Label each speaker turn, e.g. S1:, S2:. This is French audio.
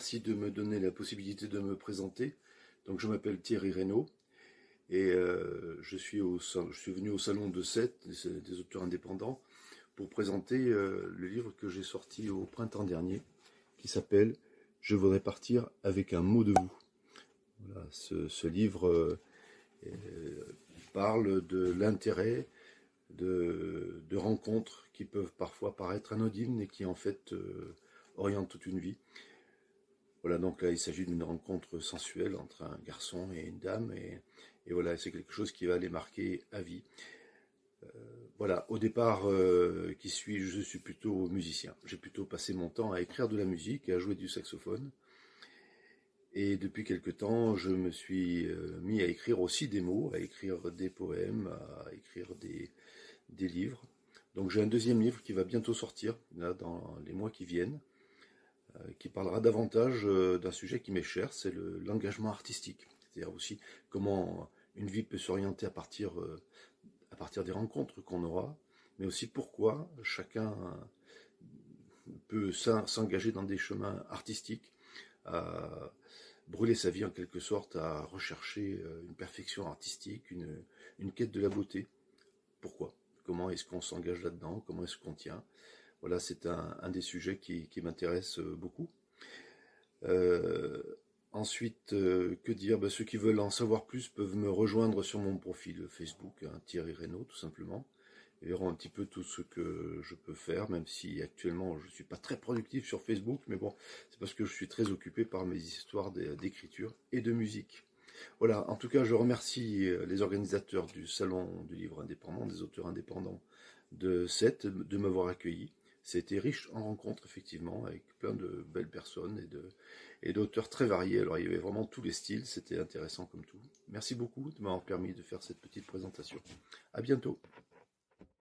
S1: Merci de me donner la possibilité de me présenter. Donc je m'appelle Thierry Reynaud et euh, je, suis au, je suis venu au salon de 7 des, auteurs indépendants pour présenter euh, le livre que j'ai sorti au printemps dernier qui s'appelle Je voudrais partir avec un mot de vous. Voilà, ce, livre euh, parle de l'intérêt de, de, rencontres qui peuvent parfois paraître anodines et qui en fait orientent toute une vie. Voilà, donc là, il s'agit d'une rencontre sensuelle entre un garçon et une dame, et, voilà, c'est quelque chose qui va les marquer à vie. Euh, voilà, au départ, euh, qui suis Je suis plutôt musicien. J'ai plutôt passé mon temps à écrire de la musique et à jouer du saxophone. Et depuis quelque temps, je me suis euh, mis à écrire aussi des mots, à écrire des poèmes, à écrire des, des livres. Donc j'ai un deuxième livre qui va bientôt sortir, là, dans les mois qui viennent. Euh, qui parlera davantage euh, d'un sujet qui m'est cher, c'est l'engagement artistique. C'est-à-dire aussi comment une vie peut s'orienter à partir, euh, à partir des rencontres qu'on aura, mais aussi pourquoi chacun peut s'engager dans des chemins artistiques, à brûler sa vie en quelque sorte, à rechercher une perfection artistique, une, une quête de la beauté. Pourquoi Comment est-ce qu'on s'engage là-dedans Comment est-ce qu'on tient voilà, c'est un, des sujets qui, m'intéresse euh, beaucoup. Euh, ensuite, euh, que dire ben, Ceux qui veulent en savoir plus peuvent me rejoindre sur mon profil Facebook, hein, Thierry Reynaud, tout simplement. Ils verront un petit peu tout ce que je peux faire, même si actuellement je ne suis pas très productif sur Facebook, mais bon, c'est parce que je suis très occupé par mes histoires d'écriture et de musique. Voilà, en tout cas, je remercie les organisateurs du Salon du Livre Indépendant, des auteurs indépendants de cette de m'avoir accueilli. C'était riche en rencontres, effectivement, avec plein de belles personnes et, et d'auteurs très variés. Alors, il y avait vraiment tous les styles, c'était intéressant comme tout. Merci beaucoup de m'avoir permis de faire cette petite présentation. À bientôt.